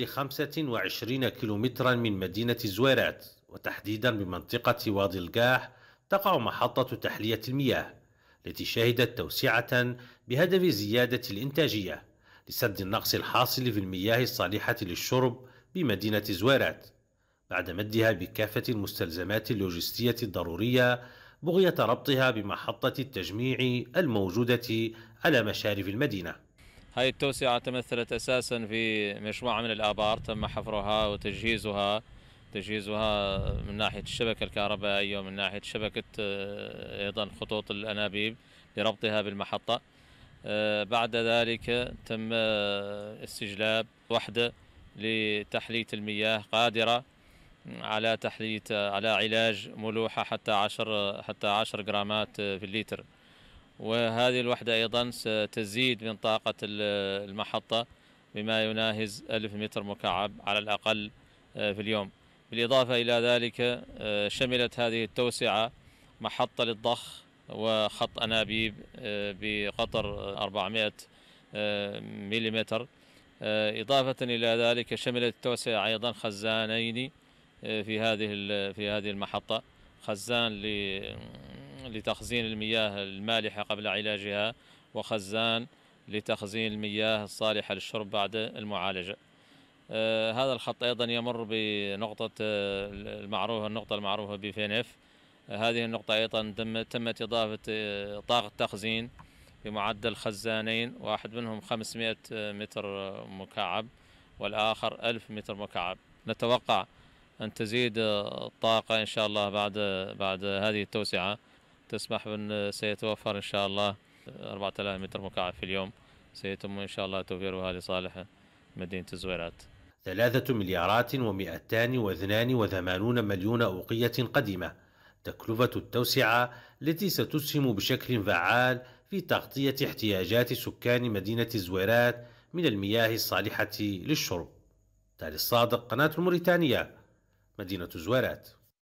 لخمسة وعشرين كيلومترا من مدينة زويرات وتحديدا بمنطقة وادي القاح تقع محطة تحلية المياه التي شهدت توسعة بهدف زيادة الإنتاجية لسد النقص الحاصل في المياه الصالحة للشرب بمدينة زويرات بعد مدها بكافة المستلزمات اللوجستية الضرورية بغية ربطها بمحطة التجميع الموجودة على مشارف المدينة هاي التوسعة تمثلت أساسا في مجموعة من الآبار تم حفرها وتجهيزها تجهيزها من ناحية الشبكة الكهربائية ومن ناحية شبكة آه، أيضا خطوط الأنابيب لربطها بالمحطة آه، بعد ذلك تم آه، استجلاب وحدة لتحلية المياه قادرة على تحلية على علاج ملوحة حتى عشر حتى عشر جرامات في الليتر وهذه الوحدة أيضا ستزيد من طاقة المحطة بما يناهز ألف متر مكعب على الأقل آه، في اليوم بالإضافة إلى ذلك آه، شملت هذه التوسعة محطة للضخ وخط أنابيب آه، بقطر 400 مليمتر إضافة إلى ذلك شملت التوسعة أيضا خزانين في هذه في هذه المحطة خزان لتخزين المياه المالحة قبل علاجها وخزان لتخزين المياه الصالحة للشرب بعد المعالجة آه، هذا الخط أيضا يمر بنقطة آه، المعروفة النقطة المعروفة بفينف آه، هذه النقطة أيضا تم تمت إضافة طاقة تخزين بمعدل خزانين واحد منهم 500 متر مكعب والآخر 1000 متر مكعب نتوقع أن تزيد الطاقة إن شاء الله بعد بعد هذه التوسعة تسمح بأن سيتوفر إن شاء الله 4000 متر مكعب في اليوم سيتم إن شاء الله توفيرها لصالح مدينة الزويرات ثلاثة مليارات و واثنان وثمانون مليون أوقية قديمة تكلفة التوسعة التي ستسهم بشكل فعال في تغطية احتياجات سكان مدينة الزويرات من المياه الصالحة للشرب تالي الصادق قناة الموريتانية مدينة الزويرات